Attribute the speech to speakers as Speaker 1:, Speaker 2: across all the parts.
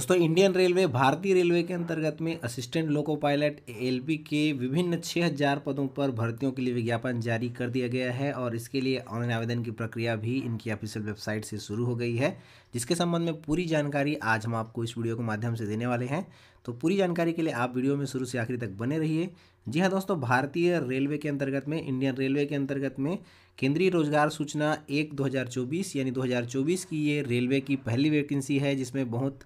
Speaker 1: दोस्तों Indian railway भारतीय railway के अंतर्गत में असिस्टेंट लोको पायलट एल के विभिन्न 6000 पदों पर भर्तियों के लिए विज्ञापन जारी कर दिया गया है और इसके लिए ऑनलाइन आवेदन की प्रक्रिया भी इनकी ऑफिशियल वेबसाइट से शुरू हो गई है जिसके संबंध में पूरी जानकारी आज हम आपको इस वीडियो के माध्यम से देने वाले हैं तो पूरी जानकारी के लिए आप वीडियो में शुरू से आखिरी तक बने रहिए जी हाँ दोस्तों भारतीय रेलवे के अंतर्गत में इंडियन रेलवे के अंतर्गत में केंद्रीय रोजगार सूचना एक दो यानी दो की ये रेलवे की पहली वैकेंसी है जिसमें बहुत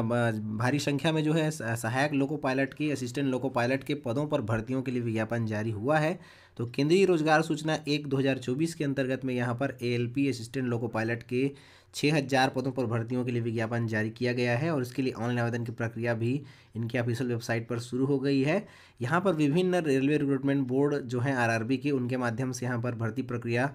Speaker 1: भारी संख्या में जो है सहायक लोको पायलट की असिस्टेंट लोको पायलट के पदों पर भर्तियों के लिए विज्ञापन जारी हुआ है तो केंद्रीय रोजगार सूचना एक 2024 के अंतर्गत में यहाँ पर एएलपी असिस्टेंट लोको पायलट के 6000 पदों पर भर्तियों के लिए विज्ञापन जारी किया गया है और इसके लिए ऑनलाइन आवेदन की प्रक्रिया भी इनकी ऑफिशियल वेबसाइट पर शुरू हो गई है यहाँ पर विभिन्न रेलवे रिक्रूटमेंट बोर्ड जो हैं बी के उनके माध्यम से यहाँ पर भर्ती प्रक्रिया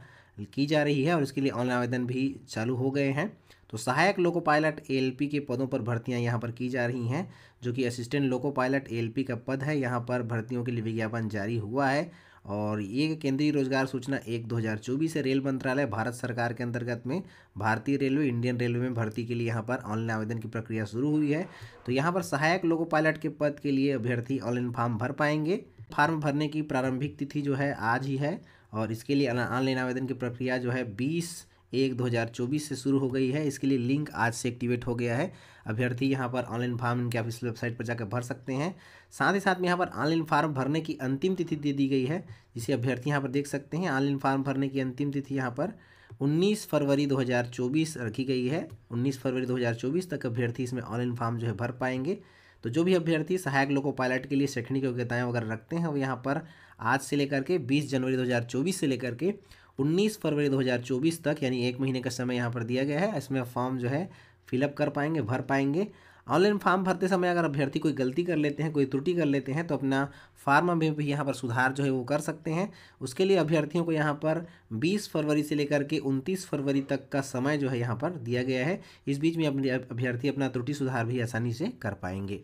Speaker 1: की जा रही है और इसके लिए ऑनलाइन आवेदन भी चालू हो गए हैं तो सहायक लोको पायलट एएलपी के पदों पर भर्तियां यहां पर की जा रही हैं जो कि असिस्टेंट लोको पायलट एएलपी का पद है यहां पर भर्तियों के लिए विज्ञापन जारी हुआ है और ये केंद्रीय रोजगार सूचना एक दो हज़ार चौबीस है रेल मंत्रालय भारत सरकार के अंतर्गत में भारतीय रेलवे इंडियन रेलवे में भर्ती के लिए यहाँ पर ऑनलाइन आवेदन की प्रक्रिया शुरू हुई है तो यहाँ पर सहायक लोको पायलट के पद के लिए अभ्यर्थी ऑनलाइन फॉर्म भर पाएंगे फॉर्म भरने की प्रारंभिक तिथि जो है आज ही है और इसके लिए ऑनलाइन आवेदन की प्रक्रिया जो है बीस एक दो हज़ार चौबीस से शुरू हो गई है इसके लिए लिंक आज से एक्टिवेट हो गया है अभ्यर्थी यहाँ पर ऑनलाइन फॉर्म इनके ऑफिस वेबसाइट पर जाकर भर सकते हैं साथ ही साथ में यहाँ पर ऑनलाइन फॉर्म भरने की अंतिम तिथि दे दी गई है जिसे अभ्यर्थी यहाँ पर देख सकते हैं ऑनलाइन फॉर्म भरने की अंतिम तिथि यहाँ पर उन्नीस फरवरी दो रखी गई है उन्नीस फरवरी दो तक अभ्यर्थी इसमें ऑनलाइन फॉर्म जो है भर पाएंगे तो जो भी अभ्यर्थी सहायक लोको पायलट के लिए शैक्षणिक योग्यताएँ वगैरह रखते हैं वो यहाँ पर आज से लेकर के 20 जनवरी 2024 से लेकर के उन्नीस फरवरी 2024 तक यानी एक महीने का समय यहाँ पर दिया गया है इसमें फॉर्म जो है फिलअप कर पाएंगे भर पाएंगे ऑनलाइन फॉर्म भरते समय अगर अभ्यर्थी कोई गलती कर लेते हैं कोई त्रुटि कर लेते हैं तो अपना फार्म में भी यहाँ पर सुधार जो है वो कर सकते हैं उसके लिए अभ्यर्थियों को यहाँ पर 20 फरवरी से लेकर के 29 फरवरी तक का समय जो है यहाँ पर दिया गया है इस बीच में अपने अभ्यर्थी अपना त्रुटि सुधार भी आसानी से कर पाएंगे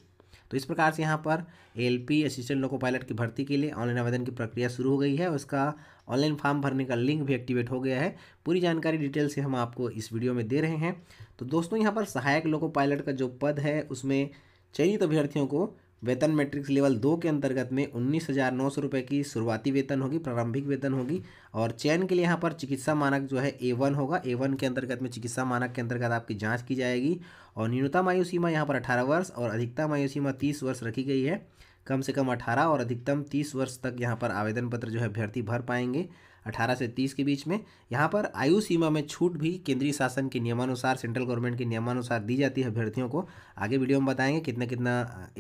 Speaker 1: तो इस प्रकार से यहाँ पर एल असिस्टेंट लोको पायलट की भर्ती के लिए ऑनलाइन आवेदन की प्रक्रिया शुरू हो गई है उसका ऑनलाइन फॉर्म भरने का लिंक भी एक्टिवेट हो गया है पूरी जानकारी डिटेल से हम आपको इस वीडियो में दे रहे हैं तो दोस्तों यहाँ पर सहायक लोको पायलट का जो पद है उसमें चयनित अभ्यर्थियों को वेतन मैट्रिक्स लेवल दो के अंतर्गत में उन्नीस हज़ार नौ सौ रुपये की शुरुआती वेतन होगी प्रारंभिक वेतन होगी और चयन के लिए यहाँ पर चिकित्सा मानक जो है ए वन होगा ए वन के अंतर्गत में चिकित्सा मानक के अंतर्गत आपकी जांच की जाएगी और न्यूनतम आयु सीमा यहाँ पर अठारह वर्ष और अधिकतम आयु सीमा तीस वर्ष रखी गई है कम से कम अठारह और अधिकतम तीस वर्ष तक यहाँ पर आवेदन पत्र जो है अभ्यर्थी भर पाएंगे अठारह से तीस के बीच में यहाँ पर आयु सीमा में छूट भी केंद्रीय शासन के नियमानुसार सेंट्रल गवर्नमेंट के नियमानुसार दी जाती है अभ्यर्थियों को आगे वीडियो में बताएंगे कितना कितना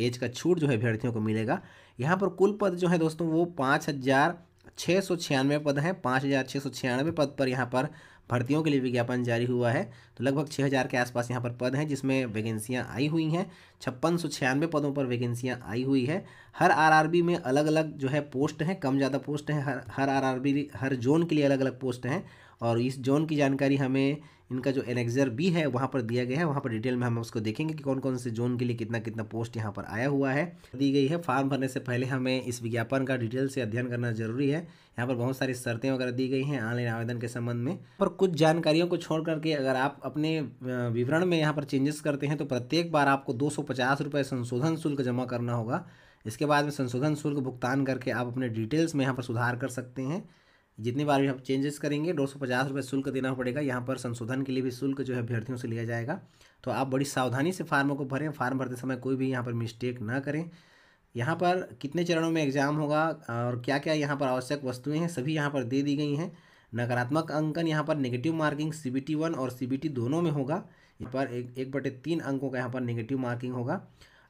Speaker 1: एज का छूट जो है अभ्यर्थियों को मिलेगा यहाँ पर कुल पद जो है दोस्तों वो पाँच हज़ार छः सौ छियानवे पद हैं पाँच हज़ार छः सौ छियानवे पद पर यहाँ पर भर्तियों के लिए विज्ञापन जारी हुआ है तो लगभग छः हज़ार के आसपास यहाँ पर पद हैं जिसमें वैकेंसियाँ आई हुई हैं छप्पन सौ छियानवे पदों पर वैकेंसियाँ आई हुई है हर आरआरबी में अलग अलग जो है पोस्ट हैं कम ज़्यादा पोस्ट हैं हर हर आरआरबी हर जोन के लिए अलग अलग पोस्ट हैं और इस जोन की जानकारी हमें इनका जो एनेक्जर बी है वहाँ पर दिया गया है वहाँ पर डिटेल में हम उसको देखेंगे कि कौन कौन से जोन के लिए कितना कितना पोस्ट यहाँ पर आया हुआ है दी गई है फॉर्म भरने से पहले हमें इस विज्ञापन का डिटेल से अध्ययन करना जरूरी है यहाँ पर बहुत सारी शर्तें वगैरह दी गई हैं ऑनलाइन आवेदन के संबंध में पर कुछ जानकारियों को छोड़ करके अगर आप अपने विवरण में यहाँ पर चेंजेस करते हैं तो प्रत्येक बार आपको दो रुपये संशोधन शुल्क जमा करना होगा इसके बाद में संशोधन शुल्क भुगतान करके आप अपने डिटेल्स में यहाँ पर सुधार कर सकते हैं जितनी बार भी हम चेंजेस करेंगे दो सौ पचास रुपये शुल्क देना पड़ेगा यहाँ पर संशोधन के लिए भी शुल्क जो है अभ्यर्थियों से लिया जाएगा तो आप बड़ी सावधानी से फार्मों को भरें फार्म भरते समय कोई भी यहाँ पर मिस्टेक ना करें यहाँ पर कितने चरणों में एग्ज़ाम होगा और क्या क्या यहाँ पर आवश्यक वस्तुएँ हैं सभी यहाँ पर दे दी गई हैं नकारात्मक अंकन यहाँ पर negative marking C B T one और सी बी टी दोनों में होगा यहाँ पर एक एक बटे तीन अंकों का यहाँ पर नेगेटिव मार्किंग होगा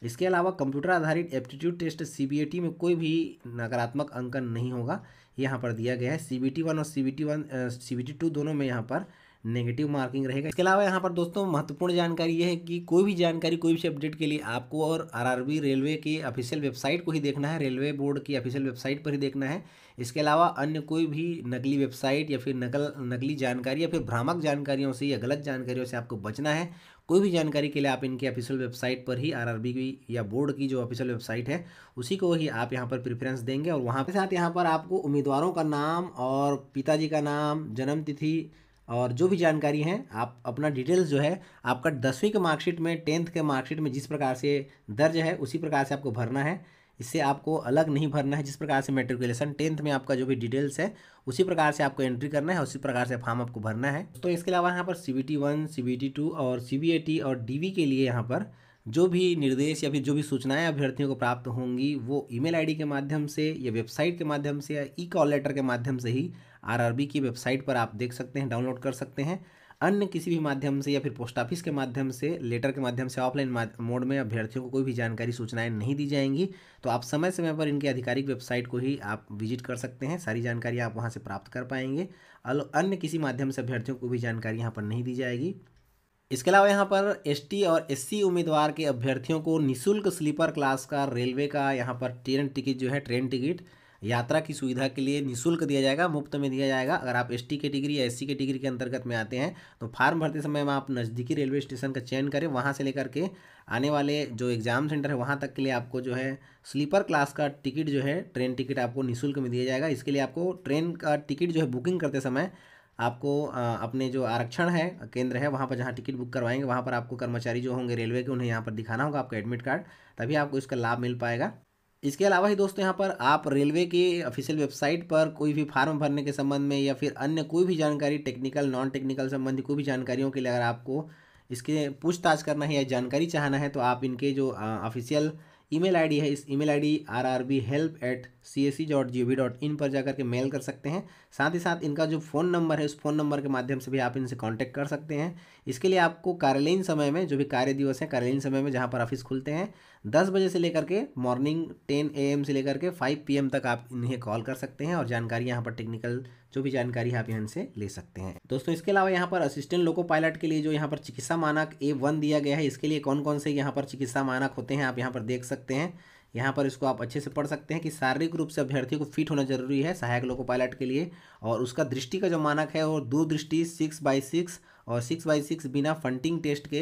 Speaker 1: इसके अलावा कंप्यूटर आधारित एप्टीट्यूड टेस्ट सी में कोई भी नकारात्मक अंकन नहीं होगा यहाँ पर दिया गया है सी बी टी वन और C B T one C B T two दोनों में यहाँ पर नेगेटिव मार्किंग रहेगा इसके अलावा यहाँ पर दोस्तों महत्वपूर्ण जानकारी यह है कि कोई भी जानकारी कोई भी अपडेट के लिए आपको और आरआरबी रेलवे की ऑफिशियल वेबसाइट को ही देखना है रेलवे बोर्ड की ऑफिशियल वेबसाइट पर ही देखना है इसके अलावा अन्य कोई भी नकली वेबसाइट या फिर नकल नकली जानकारी या फिर भ्रामक जानकारियों से या गलत जानकारियों से आपको बचना है कोई भी जानकारी के लिए आप इनके ऑफिशियल वेबसाइट पर ही आरआरबी की या बोर्ड की जो ऑफिशियल वेबसाइट है उसी को ही आप यहाँ पर प्रेफरेंस देंगे और वहाँ के साथ यहाँ पर आपको उम्मीदवारों का नाम और पिताजी का नाम जन्मतिथि और जो भी जानकारी है आप अपना डिटेल्स जो है आपका दसवीं के मार्कशीट में टेंथ के मार्कशीट में जिस प्रकार से दर्ज है उसी प्रकार से आपको भरना है इससे आपको अलग नहीं भरना है जिस प्रकार से मेट्रिकुलेशन टेंथ में आपका जो भी डिटेल्स है उसी प्रकार से आपको एंट्री करना है उसी प्रकार से फॉर्म आपको भरना है तो इसके अलावा यहाँ पर C B T one C B T two और सी बी ए टी और डी वी के लिए यहाँ पर जो भी निर्देश या फिर जो भी सूचनाएं अभ्यर्थियों को प्राप्त होंगी वो ईमेल आईडी के माध्यम से या वेबसाइट के माध्यम से या ई कॉल लेटर के माध्यम से ही आरआरबी की वेबसाइट पर आप देख सकते हैं डाउनलोड कर सकते हैं अन्य किसी भी माध्यम से या फिर पोस्ट ऑफिस के माध्यम से लेटर के माध्यम से ऑफलाइन मोड में अभ्यर्थियों को कोई भी जानकारी सूचनाएं नहीं दी जाएंगी तो आप समय समय पर इनके आधिकारिक वेबसाइट को ही आप विजिट कर सकते हैं सारी जानकारी आप वहां से प्राप्त कर पाएंगे अन्य किसी माध्यम से अभ्यर्थियों को भी जानकारी यहाँ पर नहीं दी जाएगी इसके अलावा यहाँ पर एस और एस उम्मीदवार के अभ्यर्थियों को निःशुल्क स्लीपर क्लास का रेलवे का यहाँ पर ट्रेन टिकट जो है ट्रेन टिकट यात्रा की सुविधा के लिए निःशुल्क दिया जाएगा मुफ्त में दिया जाएगा अगर आप एस टी कैटेगरी या एस कैटेगरी के अंतर्गत में आते हैं तो फार्म भरते समय आप नज़दीकी रेलवे स्टेशन का चयन करें वहाँ से लेकर के आने वाले जो एग्ज़ाम सेंटर है वहाँ तक के लिए आपको जो है स्लीपर क्लास का टिकट जो है ट्रेन टिकट आपको निःशुल्क में दिया जाएगा इसके लिए आपको ट्रेन का टिकट जो है बुकिंग करते समय आपको अपने जो आरक्षण है केंद्र है वहाँ पर जहाँ टिकट बुक करवाएंगे वहाँ पर आपको कर्मचारी जो होंगे रेलवे के उन्हें यहाँ पर दिखाना होगा आपका एडमिट कार्ड तभी आपको इसका लाभ मिल पाएगा इसके अलावा ही दोस्तों यहाँ पर आप रेलवे की ऑफिशियल वेबसाइट पर कोई भी फार्म भरने के संबंध में या फिर अन्य कोई भी जानकारी टेक्निकल नॉन टेक्निकल संबंधी कोई भी जानकारियों के लिए अगर आपको इसके पूछताछ करना है या जानकारी चाहना है तो आप इनके जो ऑफिशियल ईमेल आईडी है इस email ID R R B help at C S C dot G O V dot in पर जाकर के मेल कर सकते हैं साथ ही साथ इनका जो फ़ोन नंबर है उस फ़ोन नंबर के माध्यम से भी आप इनसे कांटेक्ट कर सकते हैं इसके लिए आपको कार्यालयीन समय में जो भी कार्य दिवस हैं कार्यालयीन समय में जहाँ पर ऑफिस खुलते हैं दस बजे से लेकर के मॉर्निंग टेन ए से लेकर के फाइव पी तक आप इन्हें कॉल कर सकते हैं और जानकारी यहाँ पर टेक्निकल जो भी जानकारी आप यहाँ से ले सकते हैं दोस्तों इसके अलावा यहाँ पर असिस्टेंट लोको पायलट के लिए जो यहाँ पर चिकित्सा मानक ए वन दिया गया है इसके लिए कौन कौन से यहाँ पर चिकित्सा मानक होते हैं आप यहाँ पर देख सकते हैं यहाँ पर इसको आप अच्छे से पढ़ सकते हैं कि शारीरिक रूप से अभ्यर्थी को फिट होना जरूरी है सहायक लोको पायलट के लिए और उसका दृष्टि का जो मानक है वो दूरदृष्टि सिक्स बाई सिक्स और सिक्स बाई सिक्स बिना फंटिंग टेस्ट के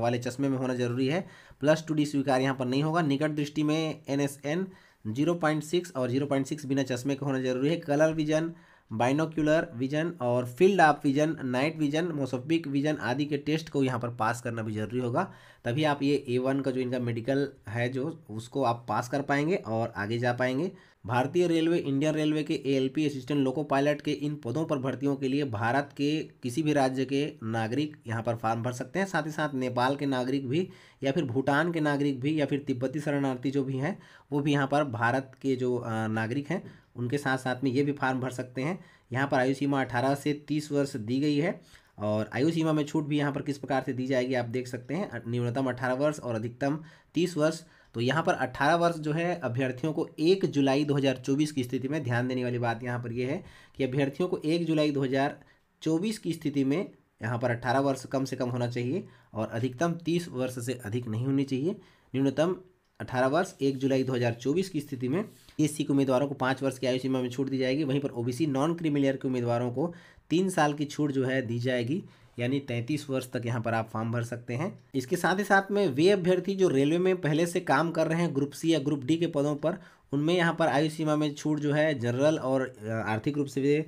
Speaker 1: वाले चश्मे में होना जरूरी है प्लस टू डी स्वीकार यहाँ पर नहीं होगा निकट दृष्टि में N S N zero point six और जीरो पॉइंट सिक्स बिना चश्मे का होना जरूरी है कलर विजन बाइनोक्यूलर विजन और फील्ड आप vision night vision mesopic vision आदि के टेस्ट को यहाँ पर पास करना भी जरूरी होगा तभी आप ये ए वन का जो इनका मेडिकल है जो उसको आप पास कर पाएंगे और आगे जा पाएंगे भारतीय रेलवे इंडियन रेलवे के एएलपी असिस्टेंट लोको पायलट के इन पदों पर भर्तियों के लिए भारत के किसी भी राज्य के नागरिक यहाँ पर फॉर्म भर सकते हैं साथ ही साथ नेपाल के नागरिक भी या फिर भूटान के नागरिक भी या फिर तिब्बती शरणार्थी जो भी हैं वो भी यहाँ पर भारत के जो नागरिक हैं उनके साथ साथ में ये भी फार्म भर सकते हैं यहाँ पर आयु सीमा अठारह से तीस वर्ष दी गई है और आयु सीमा में छूट भी यहाँ पर किस प्रकार से दी जाएगी आप देख सकते हैं न्यूनतम अठारह वर्ष और अधिकतम तीस वर्ष तो यहाँ पर 18 वर्ष जो है अभ्यर्थियों को 1 जुलाई 2024 की स्थिति में ध्यान देने वाली बात यहाँ पर यह है कि अभ्यर्थियों को 1 जुलाई 2024 की स्थिति में यहाँ पर 18 वर्ष कम से कम होना चाहिए और अधिकतम 30 वर्ष से अधिक नहीं होनी चाहिए न्यूनतम 18 वर्ष 1 जुलाई 2024 की स्थिति में एस के उम्मीदवारों को पाँच वर्ष की आयु सीमा में छूट दी जाएगी वहीं पर ओबीसी नॉन क्रिमिलियर के उम्मीदवारों को तीन साल की छूट जो है दी जाएगी यानी तैंतीस वर्ष तक यहाँ पर आप फॉर्म भर सकते हैं इसके साथ ही साथ में वे अभ्यर्थी जो रेलवे में पहले से काम कर रहे हैं ग्रुप सी या ग्रुप डी के पदों पर उनमें यहाँ पर आयु सीमा में छूट जो है जनरल और आर्थिक रूप से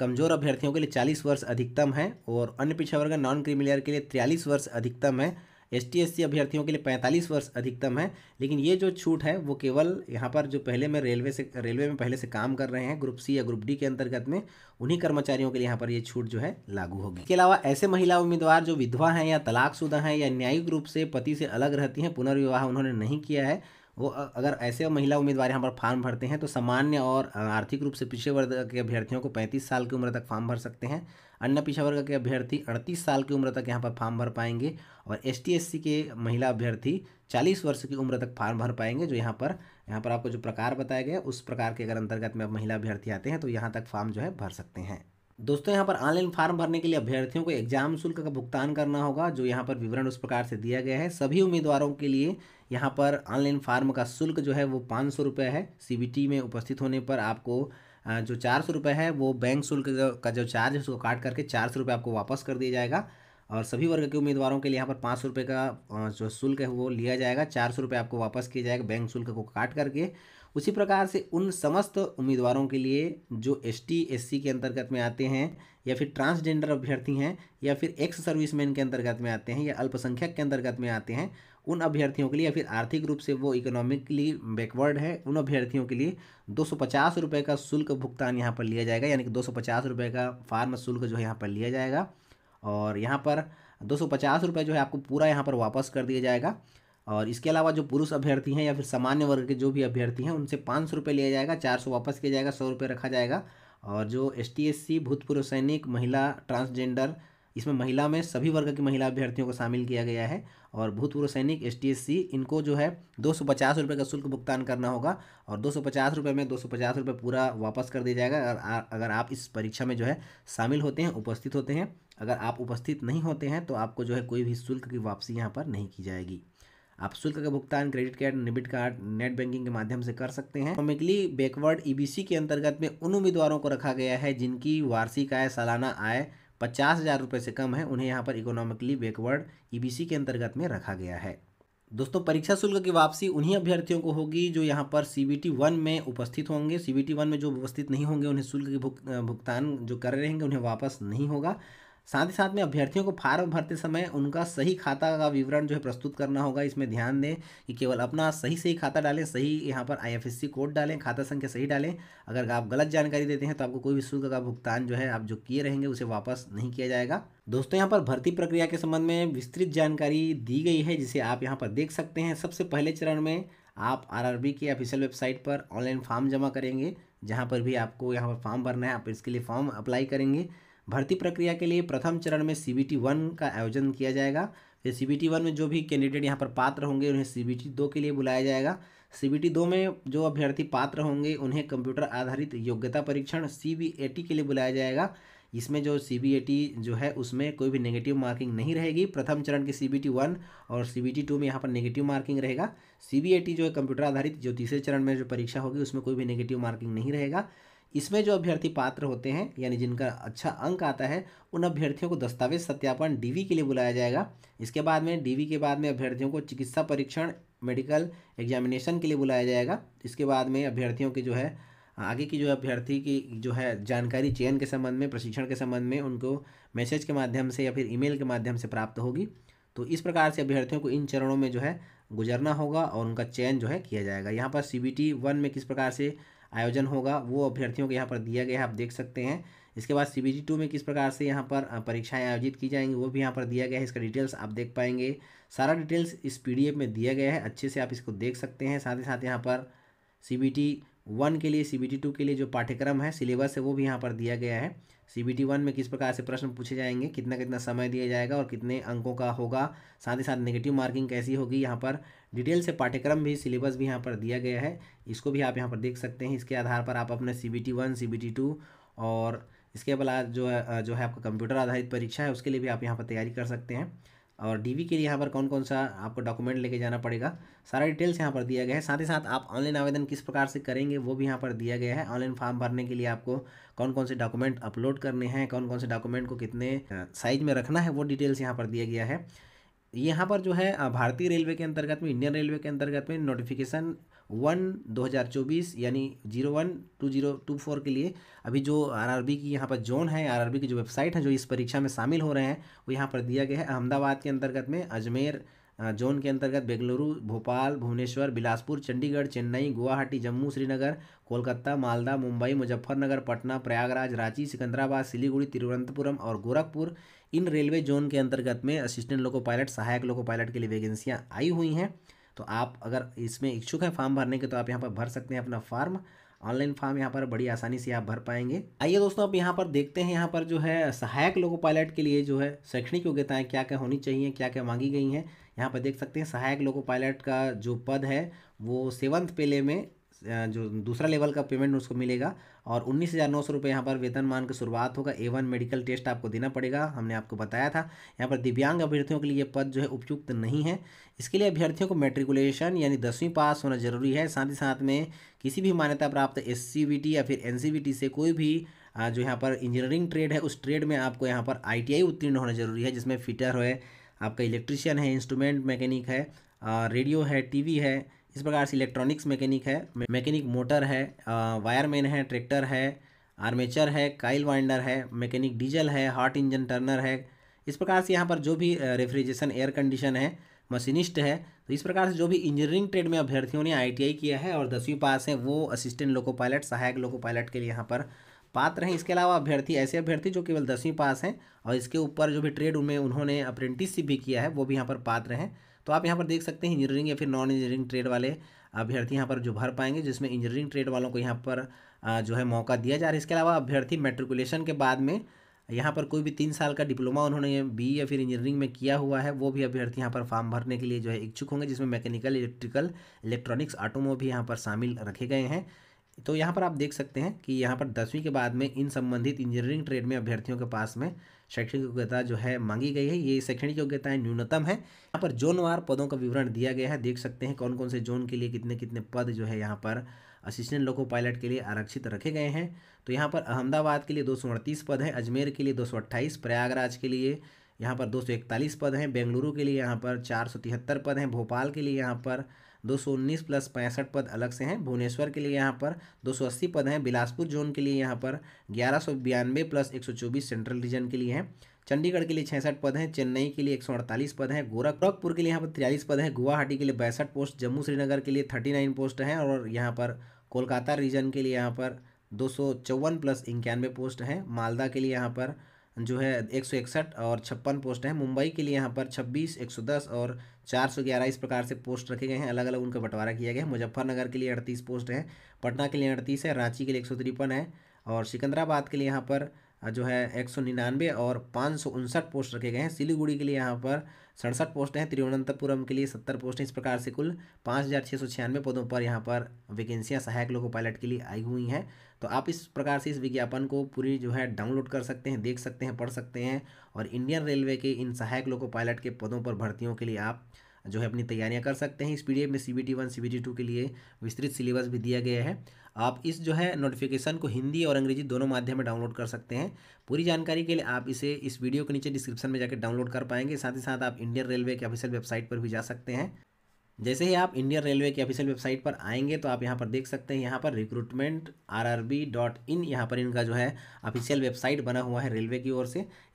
Speaker 1: कमजोर अभ्यर्थियों के लिए चालीस वर्ष अधिकतम है और अन्य पिछड़ा वर्ग नॉन क्रिमिलियर के लिए तिरयालीस वर्ष अधिकतम है एस टी अभ्यर्थियों के लिए पैंतालीस वर्ष अधिकतम है लेकिन ये जो छूट है वो केवल यहाँ पर जो पहले में रेलवे से रेलवे में पहले से काम कर रहे हैं ग्रुप सी या ग्रुप डी के अंतर्गत में उन्हीं कर्मचारियों के लिए यहाँ पर ये छूट जो है लागू होगी इसके अलावा ऐसे महिला उम्मीदवार जो विधवा हैं या तलाकशुदा हैं या न्यायिक रूप से पति से अलग रहती हैं पुनर्विवाह उन्होंने नहीं किया है वो अगर ऐसे महिला उम्मीदवार यहाँ पर फॉर्म भरते हैं तो सामान्य और आर्थिक रूप से पिछड़े वर्ग के अभ्यर्थियों को पैंतीस साल की उम्र तक फॉर्म भर सकते हैं अन्य पिछड़ा वर्ग के अभ्यर्थी अड़तीस साल की उम्र तक यहाँ पर फॉर्म भर पाएंगे और एस टी के महिला अभ्यर्थी चालीस वर्ष की उम्र तक फॉर्म भर पाएंगे जो यहाँ पर यहाँ पर आपको जो प्रकार बताया गया उस प्रकार के अगर अंतर्गत में आप महिला अभ्यर्थी आते हैं तो यहाँ तक फॉर्म जो है भर सकते हैं दोस्तों यहाँ पर ऑनलाइन फार्म भरने के लिए अभ्यर्थियों को एग्जाम शुल्क का भुगतान करना होगा जो यहाँ पर विवरण उस प्रकार से दिया गया है सभी उम्मीदवारों के लिए यहाँ पर ऑनलाइन फार्म का शुल्क जो है वो पाँच सौ रुपये है सी में उपस्थित होने पर आपको जो चार सौ रुपये है वो बैंक शुल्क का जो चार्ज है उसको काट करके चार सौ रुपये आपको वापस कर दिया जाएगा और सभी वर्ग के उम्मीदवारों के लिए यहाँ पर पाँच सौ रुपये का जो शुल्क है वो लिया जाएगा चार सौ रुपये आपको वापस किया जाएगा बैंक शुल्क को काट करके उसी प्रकार से उन समस्त उम्मीदवारों के लिए जो एस टी एस सी के अंतर्गत में आते हैं या फिर ट्रांसजेंडर अभ्यर्थी हैं या फिर एक्स सर्विसमैन के अंतर्गत में आते हैं या अल्पसंख्यक के अंतर्गत में आते हैं उन अभ्यर्थियों के लिए या फिर आर्थिक रूप से वो इकोनॉमिकली बैकवर्ड है उन अभ्यर्थियों के लिए दो सौ पचास रुपये का शुल्क भुगतान यहाँ पर लिया जाएगा यानी कि दो सौ पचास रुपये का फार्म शुल्क जो है यहाँ पर लिया जाएगा और यहाँ पर दो सौ पचास रुपये जो है आपको पूरा यहाँ पर वापस कर दिया जाएगा और इसके अलावा जो पुरुष अभ्यर्थी हैं या फिर सामान्य वर्ग के जो भी अभ्यर्थी हैं उनसे पाँच सौ रुपये लिया जाएगा चार सौ वापस किया जाएगा सौ रुपये रखा जाएगा और जो एस टी एस सी भूतपूर्व सैनिक महिला ट्रांसजेंडर इसमें महिला में सभी वर्ग की महिला अभ्यर्थियों को शामिल किया गया है और भूतपूर्व सैनिक एस इनको जो है दो सौ पचास रुपये का शुल्क भुगतान करना होगा और दो सौ पचास रुपये में दो सौ पचास रुपये पूरा वापस कर दिया जाएगा अगर अगर आप इस परीक्षा में जो है शामिल होते हैं उपस्थित होते हैं अगर आप उपस्थित नहीं होते हैं तो आपको जो है कोई भी शुल्क की वापसी यहाँ पर नहीं की जाएगी आप शुल्क का भुगतान credit card debit card net banking के माध्यम से कर सकते हैं इकोनॉमिकली बैकवर्ड ई e के अंतर्गत में उन उम्मीदवारों को रखा गया है जिनकी वार्षिक आय सालाना आय पचास हज़ार रुपये से कम है उन्हें यहाँ पर इकोनॉमिकली बैकवर्ड ई के अंतर्गत में रखा गया है दोस्तों परीक्षा शुल्क की वापसी उन्हीं अभ्यर्थियों को होगी जो यहाँ पर सी बी टी वन में उपस्थित होंगे सी बी टी वन में जो उपस्थित नहीं होंगे उन्हें शुल्क के भुगतान जो कर रहे उन्हें वापस नहीं होगा साथ ही साथ में अभ्यर्थियों को फार्म भरते समय उनका सही खाता का विवरण जो है प्रस्तुत करना होगा इसमें ध्यान दें कि केवल अपना सही सही खाता डालें सही यहाँ पर आईएफएससी कोड डालें खाता संख्या सही डालें अगर आप गलत जानकारी देते हैं तो आपको कोई भी शुल्क का भुगतान जो है आप जो किए रहेंगे उसे वापस नहीं किया जाएगा दोस्तों यहाँ पर भर्ती प्रक्रिया के संबंध में विस्तृत जानकारी दी गई है जिसे आप यहाँ पर देख सकते हैं सबसे पहले चरण में आप बी की ऑफिशियल वेबसाइट पर ऑनलाइन फॉर्म जमा करेंगे जहाँ पर भी आपको यहाँ पर फॉर्म भरना है आप इसके लिए फॉर्म अप्लाई करेंगे भर्ती प्रक्रिया के लिए प्रथम चरण में सी बी वन का आयोजन किया जाएगा फिर सी बी वन में जो भी कैंडिडेट यहाँ पर पात्र होंगे उन्हें सी बी दो के लिए बुलाया जाएगा सी बी दो में जो अभ्यर्थी पात्र होंगे उन्हें कंप्यूटर आधारित योग्यता परीक्षण सी बी ए टी के लिए बुलाया जाएगा इसमें जो सी बी ए टी जो है उसमें कोई भी नेगेटिव मार्किंग नहीं रहेगी प्रथम चरण की सी बी टी वन और सी बी टी टू में यहाँ पर नेगेटिव मार्किंग रहेगा सी बी ए टी जो है कंप्यूटर आधारित जो तीसरे चरण में जो परीक्षा होगी उसमें कोई भी नेगेटिव मार्किंग नहीं रहेगा इसमें जो अभ्यर्थी पात्र होते हैं यानी जिनका अच्छा अंक आता है उन अभ्यर्थियों को दस्तावेज सत्यापन डीवी के लिए बुलाया जाएगा इसके बाद में डीवी के बाद में अभ्यर्थियों को चिकित्सा परीक्षण मेडिकल एग्जामिनेशन के लिए बुलाया जाएगा इसके बाद में अभ्यर्थियों की जो है आगे की जो अभ्यर्थी की जो है जानकारी चयन के संबंध में प्रशिक्षण के संबंध में उनको मैसेज के माध्यम से या फिर ईमेल के माध्यम से प्राप्त होगी तो इस प्रकार से अभ्यर्थियों को इन चरणों में जो है गुजरना होगा और उनका चयन जो है किया जाएगा यहाँ पर सी बी टी वन में किस प्रकार से आयोजन होगा वो अभ्यर्थियों को यहाँ पर दिया गया है आप देख सकते हैं इसके बाद सी बी टू में किस प्रकार से यहाँ पर परीक्षाएं आयोजित की जाएंगी वो भी यहाँ पर दिया गया है इसका डिटेल्स आप देख पाएंगे सारा डिटेल्स इस पी में दिया गया है अच्छे से आप इसको देख सकते हैं साथ ही साथ यहाँ पर सी बी टी वन के लिए सी बी टी टू के लिए जो पाठ्यक्रम है सिलेबस है वो भी यहाँ पर दिया गया है सी वन में किस प्रकार से प्रश्न पूछे जाएंगे कितना कितना समय दिया जाएगा और कितने अंकों का होगा साथ ही साथ नेगेटिव मार्किंग कैसी होगी यहाँ पर डिटेल से पाठ्यक्रम भी सिलेबस भी यहाँ पर दिया गया है इसको भी आप यहाँ पर देख सकते हैं इसके आधार पर आप अपने C B T one C B T two और इसके अलावा जो है जो है आपका कंप्यूटर आधारित परीक्षा है उसके लिए भी आप यहाँ पर तैयारी कर सकते हैं और डीवी के लिए यहाँ पर कौन कौन सा आपको डॉक्यूमेंट लेके जाना पड़ेगा सारा डिटेल्स यहाँ पर दिया गया है साथ ही साथ आप ऑनलाइन आवेदन किस प्रकार से करेंगे वो भी यहाँ पर दिया गया है ऑनलाइन फॉर्म भरने के लिए आपको कौन कौन से डॉक्यूमेंट अपलोड करने हैं कौन कौन से डॉक्यूमेंट को कितने साइज में रखना है वो डिटेल्स यहाँ पर दिया गया है यहाँ पर जो है भारतीय रेलवे के अंतर्गत में इंडियन रेलवे के अंतर्गत में नोटिफिकेशन वन 2024 यानी zero one two zero two four के लिए अभी जो आरआरबी की यहाँ पर जोन है आरआरबी की जो वेबसाइट है जो इस परीक्षा में शामिल हो रहे हैं वो यहाँ पर दिया गया है अहमदाबाद के अंतर्गत में अजमेर जोन के अंतर्गत बेंगलुरु भोपाल भुवनेश्वर बिलासपुर चंडीगढ़ चेन्नई गुवाहाटी जम्मू श्रीनगर कोलकाता मालदा मुंबई मुजफ्फरनगर पटना प्रयागराज रांची सिकंदराबाद सिलीगुड़ी तिरुवनंतपुरम और गोरखपुर इन रेलवे जोन के अंतर्गत में असिस्टेंट लोको पायलट सहायक लोको पायलट के लिए वैकेंसियाँ आई हुई हैं तो आप अगर इसमें इच्छुक हैं फॉर्म भरने के तो आप यहाँ पर भर सकते हैं अपना फॉर्म ऑनलाइन फॉर्म यहाँ पर बड़ी आसानी से आप भर पाएंगे आइए दोस्तों आप यहाँ पर देखते हैं यहाँ पर जो है सहायक लोको पायलट के लिए जो है शैक्षणिक योग्यताएं क्या क्या होनी चाहिए क्या क्या मांगी गई हैं यहाँ पर देख सकते हैं सहायक लोको पायलट का जो पद है वो सेवन्थ पेले में जो दूसरा लेवल का पेमेंट उसको मिलेगा और उन्नीस हज़ार नौ सौ रुपये यहाँ पर वेतनमान की शुरुआत होगा ए वन मेडिकल टेस्ट आपको देना पड़ेगा हमने आपको बताया था यहाँ पर दिव्यांग अभ्यर्थियों के लिए ये पद जो है उपयुक्त नहीं है इसके लिए अभ्यर्थियों को मेट्रिकुलेशन यानी दसवीं पास होना जरूरी है साथ ही साथ में किसी भी मान्यता प्राप्त एस सी बी टी या फिर एन सी बी टी से कोई भी जो यहाँ पर इंजीनियरिंग ट्रेड है उस ट्रेड में आपको यहाँ पर आई टी आई उत्तीर्ण होना जरूरी है जिसमें फिटर है आपका इलेक्ट्रिशियन है इंस्ट्रूमेंट मैकेनिक है रेडियो है टी वी है इस प्रकार से इलेक्ट्रॉनिक्स मैकेनिक है मैकेनिक मोटर है वायरमैन है ट्रैक्टर है आर्मेचर है काइल वाइंडर है मैकेनिक डीजल है हॉट इंजन टर्नर है इस प्रकार से यहाँ पर जो भी रेफ्रिजरेशन एयर कंडीशन है मशीनिस्ट है तो इस प्रकार से जो भी इंजीनियरिंग ट्रेड में अभ्यर्थियों ने आईटीआई किया है और दसवीं पास है वो असिस्टेंट लोको पायलट सहायक लोको पायलट के लिए यहाँ पर पात्र हैं इसके अलावा अभ्यर्थी ऐसे अभ्यर्थी जो केवल दसवीं पास हैं और इसके ऊपर जो भी ट्रेड में उन्होंने अप्रेंटिसशिप भी किया है वो भी यहाँ पर पात्र हैं तो आप यहाँ पर देख सकते हैं इंजीनियरिंग या फिर नॉन इंजीनियरिंग ट्रेड वाले अभ्यर्थी यहाँ पर जो भर पाएंगे जिसमें इंजीनियरिंग ट्रेड वालों को यहाँ पर जो है मौका दिया जा रहा है इसके अलावा अभ्यर्थी मेट्रिकुलेशन के बाद में यहाँ पर कोई भी तीन साल का डिप्लोमा उन्होंने बी या फिर इंजीनियरिंग में किया हुआ है वो भी अभ्यर्थी यहाँ पर फॉर्म भरने के लिए जो है इच्छुक होंगे जिसमें मैकेनिकल इलेक्ट्रिकल इलेक्ट्रॉनिक्स ऑटोमो भी यहाँ पर शामिल रखे गए हैं तो यहाँ पर आप देख सकते हैं कि यहाँ पर दसवीं के बाद में इन संबंधित इंजीनियरिंग ट्रेड में अभ्यर्थियों के पास में शैक्षणिक योग्यता जो है मांगी गई है ये शैक्षणिक योग्यताएं न्यूनतम है यहाँ पर जोनवार पदों का विवरण दिया गया है देख सकते हैं कौन कौन से जोन के लिए कितने कितने पद जो है यहाँ पर असिस्टेंट लोको पायलट के लिए आरक्षित रखे गए हैं तो यहाँ पर अहमदाबाद के लिए दो पद हैं अजमेर के लिए दो प्रयागराज के लिए यहाँ पर दो पद हैं बेंगलुरु के लिए यहाँ पर चार पद हैं भोपाल के लिए यहाँ पर दो सौ उन्नीस प्लस पैंसठ पद अलग से हैं भुवनेश्वर के लिए यहाँ पर दो सौ अस्सी पद हैं बिलासपुर जोन के लिए यहाँ पर ग्यारह सौ बयानवे प्लस एक सौ चौबीस सेंट्रल रीजन के लिए हैं चंडीगढ़ के लिए छियासठ पद हैं चेन्नई के लिए एक सौ अड़तालीस पद हैं गोरखपुर के लिए यहाँ पर तिरालीस पद हैं गुवाहाटी के लिए बैसठ पोस्ट जम्मू श्रीनगर के लिए थर्टी नाइन पोस्ट हैं और यहाँ पर कोलकाता रीजन के लिए यहाँ पर दो सौ चौवन प्लस इक्यानवे पोस्ट हैं मालदा के लिए यहाँ पर जो है एक सौ इकसठ और छप्पन पोस्ट हैं मुंबई के लिए यहाँ पर छब्बीस एक सौ दस और चार सौ ग्यारह इस प्रकार से पोस्ट रखे गए हैं अलग अलग उनका बंटवारा किया गया है मुजफ्फरनगर के लिए अड़तीस पोस्ट हैं पटना के लिए अड़तीस है रांची के लिए एक सौ तिरपन है और सिकंदराबाद के लिए यहाँ पर जो है एक सौ निन्यानवे और पाँच सौ उनसठ पोस्ट रखे गए हैं सिलीगुड़ी के लिए यहाँ पर सड़सठ पोस्ट हैं तिरुवनंतपुरम के लिए सत्तर पोस्ट हैं इस प्रकार से कुल पाँच हज़ार छः सौ छियानवे पदों पर यहाँ पर वैकेंसियाँ सहायक लोको पायलट के लिए आई हुई हैं तो आप इस प्रकार से इस विज्ञापन को पूरी जो है डाउनलोड कर सकते हैं देख सकते हैं पढ़ सकते हैं और इंडियन रेलवे के इन सहायक लोको पायलट के पदों पर भर्तियों के लिए आप जो है अपनी तैयारियां कर सकते हैं इस पीडीएफ में C B T one C B T two के लिए विस्तृत सिलेबस भी दिया गया है आप इस जो है नोटिफिकेशन को हिंदी और अंग्रेजी दोनों माध्यम में डाउनलोड कर सकते हैं पूरी जानकारी के लिए आप इसे इस वीडियो के नीचे डिस्क्रिप्शन में जाकर डाउनलोड कर पाएंगे साथ ही साथ आप इंडियन रेलवे के ऑफिशियल वेबसाइट पर भी जा सकते हैं जैसे ही आप इंडियन रेलवे की ऑफिशियल वेबसाइट पर आएंगे तो आप यहाँ पर देख सकते हैं यहाँ पर recruitment R R B dot in यहाँ पर इनका जो है ऑफिशियल वेबसाइट बना हुआ है रेलवे की ओर से